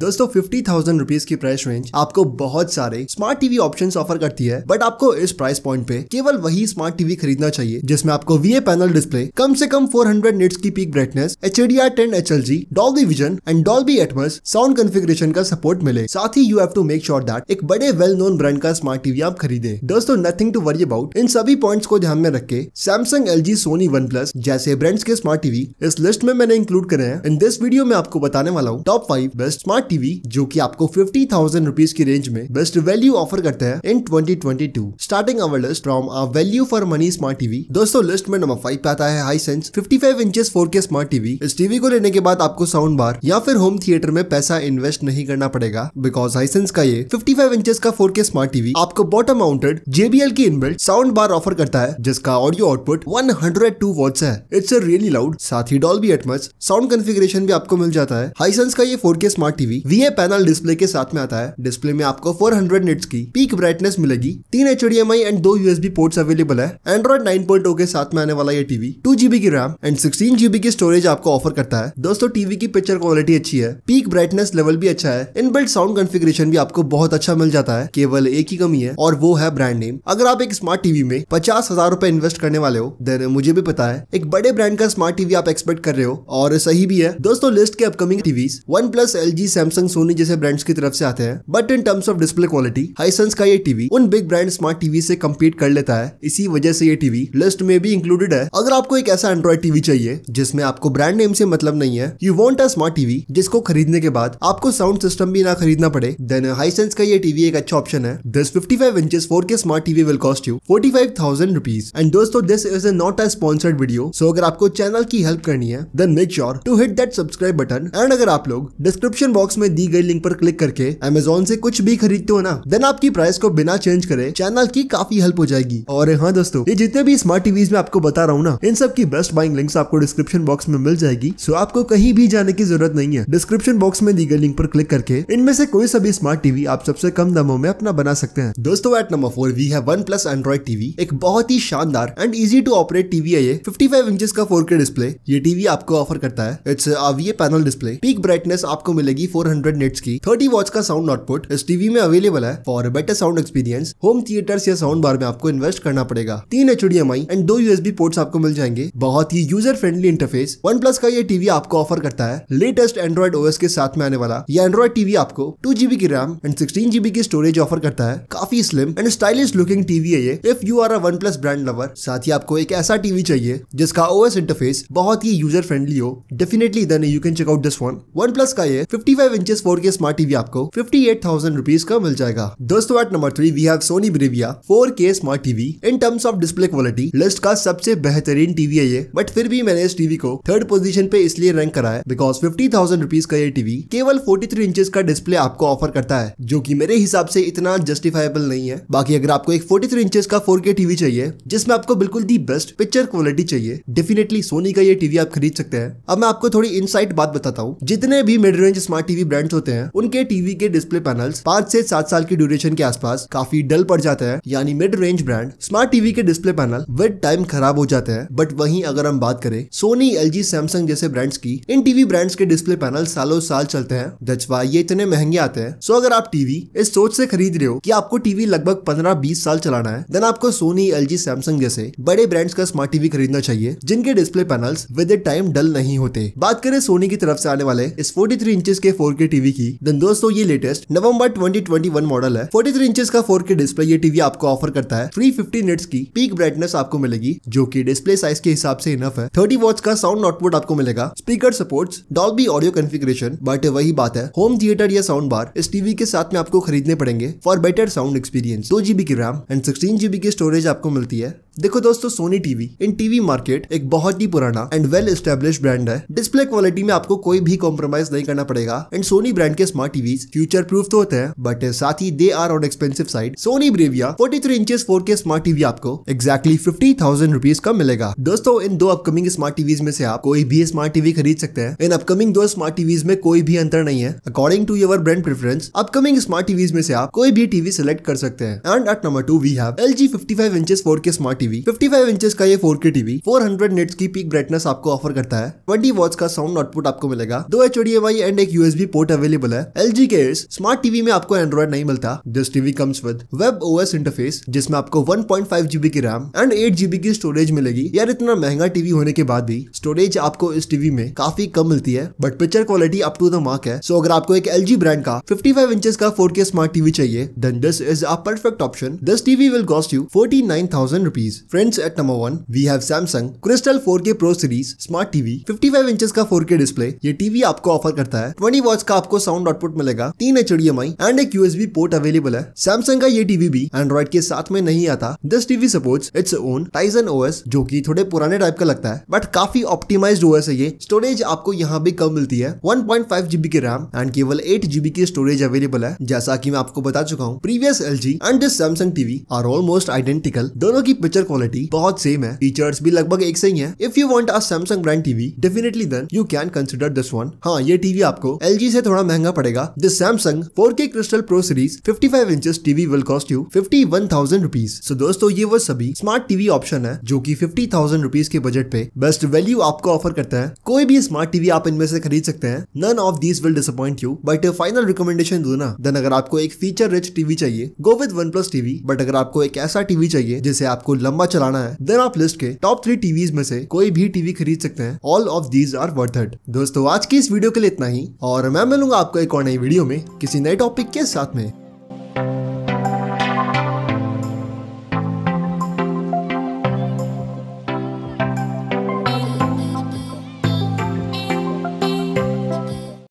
दोस्तों fifty thousand rupees की price range आपको बहुत सारे स्मार्ट टीवी ऑप्शन ऑफर करती है बट आपको इस प्राइस पॉइंट पे केवल वही स्मार्ट टीवी खरीदना चाहिए जिसमें आपको वीए पैनल डिस्प्ले कम से कम 400 हंड्रेड निट्स की peak brightness H D R ten H L G Dolby vision and Dolby Atmos sound configuration का सपोर्ट मिले साथ ही you have to make sure that एक बड़े वेल नोन ब्रांड का स्मार्ट टीवी आप खरीदे दोस्तों नथिंग टू वरी अबाउट इन सभी पॉइंट को ध्यान में रखे Samsung L G Sony One Plus जैसे ब्रांड्स के स्मार्ट टीवी इस लिस्ट में मैंने इंक्लूड करे हैं इन दिस वीडियो में आपको बताने वाला हूँ top five best smart smart TV जो की आपको फिफ्टी थाउजेंड रुपीज की रेंज में बेस्ट वैल्यू ऑफर करते हैं in 2022 starting our list from a value for money smart TV दोस्तों लिस्ट में नंबर फाइव पे आता है Hisense fifty five inches four K smart TV इस टीवी को लेने के बाद आपको साउंड बार या फिर होम थिएटर में पैसा इन्वेस्ट नहीं करना पड़ेगा बिकॉज सेंस का ये फिफ्टी फाइव इंचेस का के स्मार्ट टीवी आपको बॉटम माउंटेड जेबीएल की इनबिल्ट साउंड बार ऑफर करता है जिसका audio output one hundred two watts है इट्स रियली लाउड साथ ही डॉल्बी एटमस साउंड कन्फिग्रेशन भी आपको मिल जाता है सेंस का ये K smart TV TV V panel display के साथ में आता है डिस्प्ले में आपको 400 हंड्रेड निट्स की पीक ब्राइटनेस मिलेगी तीन एच एंड दो यूएसबी पोर्ट्स अवेलेबल है एंड्रॉइड 9.0 के साथ में आने वाला ये टीवी टू जीबी की रैम एंड सिक्सटीन जीबी की स्टोरेज आपको ऑफर करता है दोस्तों टीवी की पिक्चर क्वालिटी अच्छी है पीक ब्राइटनेस लेवल भी अच्छा है बिल्ड साउंड कॉन्फ़िगरेशन भी आपको बहुत अच्छा मिल जाता है केवल एक ही कमी है और वो है ब्रांड नेम अगर आप एक स्मार्ट टीवी में पचास हजार रूपए इन्वेस्ट करने वाले हो देन मुझे भी पता है एक बड़े ब्रांड का स्मार्ट टीवी आप एक्सपेक्ट कर रहे हो और सही भी है दोस्तों लिस्ट के upcoming TV One Plus L G Samsung Sony जैसे ब्रांड्स की तरफ से आते हैं but in terms of display quality Hisense का ये टीवी उन बिग ब्रांड स्मार्ट टीवी से कम्पीट कर लेता है इसी वजह से ये टीवी लिस्ट में भी इंक्लूडेड है अगर आपको एक ऐसा एंड्रॉइड टीवी चाहिए जिसमें आपको ब्रांड नेम से मतलब नहीं है you want a smart TV जिसको खरीदने के बाद आपको साउंड सिस्टम भी ना खरीदना पड़े देन हाईसेंस का ये टीवी एक अच्छा ऑप्शन है this fifty five inches four K smart TV will cost you forty five thousand rupees and दोस्तों this is a not a sponsored video so अगर आपको चैनल की हेल्प करनी है then make sure to hit that subscribe button and अगर आप लोग description box box में दी गई लिंक पर क्लिक करके अमेजोन से कुछ भी खरीदते हो ना देन आपकी प्राइस को बिना चेंज करे चैनल की काफी हेल्प हो जाएगी और हाँ दोस्तों ये जितने भी स्मार्ट टीवी में आपको बता रहा हूँ ना इन सब की बेस्ट बाइंग लिंक्स आपको डिस्क्रिप्शन बॉक्स में मिल जाएगी सो आपको कहीं भी जाने की जरूरत नहीं है डिस्क्रिप्शन बॉक्स में दी गई लिंक पर क्लिक करके इनमें से कोई सभी स्मार्ट टीवी आप सबसे कम दामों में अपना बना सकते हैं दोस्तों एट नंबर फोर वी है वन प्लस एंड्रॉइड टीवी एक बहुत ही शानदार and easy to operate TV है ये 55 इंचेस का 4K डिस्प्ले ये टीवी आपको ऑफर करता है it's VA panel display peak brightness आपको मिलेगी 4 400 नेट्स की 30 वॉट्स का साउंड आउटपुट इस टीवी में अवेलेबल है for better sound experience home theaters या साउंड बार में आपको इन्वेस्ट करना पड़ेगा तीन एच एंड दो यूएसबी पोर्ट्स आपको मिल जाएंगे बहुत ही user friendly interface one plus का ये टीवी आपको ऑफर करता है लेटेस्ट एंड्रॉइड ओएस के साथ में आने वाला ये एंड्रॉइड टीवी आपको टू जीबी की रैम एंड सिक्सटीन जीबी की स्टोरेज ऑफर करता है काफी slim and stylish looking TV है ये if you are a one plus brand lover साथ ही आपको एक ऐसा टीवी चाहिए जिसका ओएस इंटरफेस बहुत ही यूजर फ्रेंडली हो definitely then you can check out this one one plus का ये fifty five inches four K smart TV आपको फिफ्टी एट थाउजेंड रुपीज का मिल जाएगा दोस्तों at number three we have Sony Bravia four K smart TV in terms of display quality list का सबसे बेहतरीन टीवी है ये बट फिर भी मैंने इस टीवी को थर्ड पोजीशन पे इसलिए रैंक करा है बिकॉज फिफ्टी थाउजेंड रुपीज का ये टीवी केवल फोर्टी थ्री इंचेस का डिस्प्ले आपको ऑफर करता है जो की मेरे हिसाब से इतना जस्टिफाइबल नहीं है बाकी अगर आपको एक फोर्टी थ्री इंचेस का फोर के टीवी चाहिए जिसमें आपको बिल्कुल दी बेस्ट पिक्चर क्वालिटी चाहिए डेफिनेटली सोनी का ये टीवी आप खरीद सकते हैं अब मैं आपको थोड़ी इनसाइट बात बताता हूँ जितने भी mid range smart TV brands होते हैं उनके टीवी के डिस्प्ले पैनल्स पांच से सात साल की ड्यूरेशन के आसपास काफी डल पड़ जाते हैं यानी mid range brand smart TV के डिस्प्ले पैनल विद टाइम खराब हो जाते हैं बट वहीं अगर हम बात करें सोनी एल सैमसंग जैसे ब्रांड्स की इन टीवी ब्रांड्स के डिस्प्ले पैनल सालों साल चलते हैं दचवा ये इतने महंगे आते हैं सो अगर आप टीवी इस सोच से खरीद रहे हो कि आपको टीवी लगभग पंद्रह बीस साल चलाना है देन आपको सोनी एल सैमसंग जैसे बड़े ब्रांड्स का स्मार्ट टीवी खरीदना चाहिए जिनके display panels with a time dull नहीं होते बात करें सोनी की तरफ से आने वाले इस 43 इंचेस के 4K टीवी की देन दोस्तों ये लेटेस्ट नवंबर 2021 मॉडल है 43 थ्री इंचेस का 4K डिस्प्ले ये टीवी आपको ऑफर करता है 350 निट्स की पीक ब्राइटनेस आपको मिलेगी जो कि डिस्प्ले साइज के हिसाब से इनफ है थर्टी वॉट्स का साउंड आउटपुट आपको मिलेगा speaker support Dolby audio configuration but वही बात है होम थिएटर या साउंड बार इस टीवी के साथ में आपको खरीदने पड़ेंगे फॉर बेटर साउंड एक्सपीरियंस दो जीबी की रैम एंड सिक्सटीन जीबी की स्टोरेज आपको मिलती है देखो दोस्तों Sony TV in TV market एक बहुत ही पुराना एंड वेल स्टेब्लिश ब्रांड है डिस्प्ले क्वालिटी में आपको कोई भी कॉम्प्रोमाइज नहीं करना पड़ेगा एंड सोनी ब्रांड के स्मार्ट टीवी फ्यूचर प्रूफ तो होते हैं बट साथ ही they are on expensive side Sony Bravia 43 three inches four K smart TV आपको एक्जैक्टली फिफ्टी थाउजेंड रुपीज का मिलेगा दोस्तों इन दो अपकमिंग स्मार्ट टीवी में से आप कोई भी स्मार्ट टीवी खरीद सकते हैं इन अपकमिंग दो स्मार्ट टीवी में कोई भी अंतर नहीं है according to your brand preference upcoming smart TV में से आप कोई भी टीवी सिलेक्ट कर सकते हैं and at number two we have L G fifty five inches four K smart TV 55 inches का ये 4K टीवी 400 नेट्स की पीक ब्राइटनेस आपको ऑफर करता है 20 वॉट्स का साउंड आउटपुट आपको मिलेगा दो एच एंड एक यूएसबी पोर्ट अवेलेबल है एल जी के स्मार्ट टीवी में आपको एंड्रॉइड नहीं मिलता this TV comes with web OS interface जिसमें आपको 1.5 जीबी की रैम एंड एट जीबी की स्टोरेज मिलेगी यार इतना महंगा टीवी होने के बाद भी स्टोरेज आपको इस टीवी में काफी कम मिलती है but picture quality up to the mark है सो so, अगर आपको एक एल ब्रांड का 55 इंचेस का 4K स्मार्ट टीवी चाहिए then this is a perfect option this TV will cost you forty nine thousand rupees series. Friends, at number one we have Samsung Crystal 4K pro series smart TV 55 inches का 4K display ये TV आपको offer करता है 20 watts का आपको sound output मिलेगा तीन H and एक यूएसबी पोर्ट अवेलेबल है सैमसंग का ये टीवी भी एंड्रॉइड के साथ में नहीं आता this TV support its own Tizen OS जो की थोड़े पुराने टाइप का लगता है बट काफी ऑप्टिमाइज ओएस है ये स्टोरेज आपको यहाँ भी कम मिलती है वन पॉइंट फाइव जीबी की रैम एंड केवल एट जीबी की स्टोरेज अवेलेबल है जैसा की मैं आपको बता चुका हूँ previous L G and this Samsung TV are almost identical दोनों की पिक्चर पिक्चर क्वालिटी बहुत सेम है फीचर्स भी लगभग एक से ही है if you want a Samsung brand TV definitely then you can consider this one हाँ ये टीवी आपको एल से थोड़ा महंगा पड़ेगा this Samsung four K crystal pro series fifty five inches TV will cost you fifty one thousand rupees so दोस्तों ये वो सभी स्मार्ट टीवी ऑप्शन है जो की फिफ्टी थाउजेंड रुपीज के बजट पे बेस्ट वैल्यू आपको ऑफर करता है कोई भी स्मार्ट टीवी आप इनमें से खरीद सकते हैं none of this will disappoint you but final recommendation दो ना देन अगर आपको एक फीचर रिच टीवी चाहिए go with one plus TV but अगर आपको एक ऐसा टीवी चाहिए जिसे आपको लंबा लंबा चलाना है देन आप लिस्ट के टॉप थ्री टीवी में से कोई भी टीवी खरीद सकते हैं all of these are worth it दोस्तों आज की इस वीडियो के लिए इतना ही और मैं मिलूंगा आपको एक और नई वीडियो में किसी नए टॉपिक के साथ में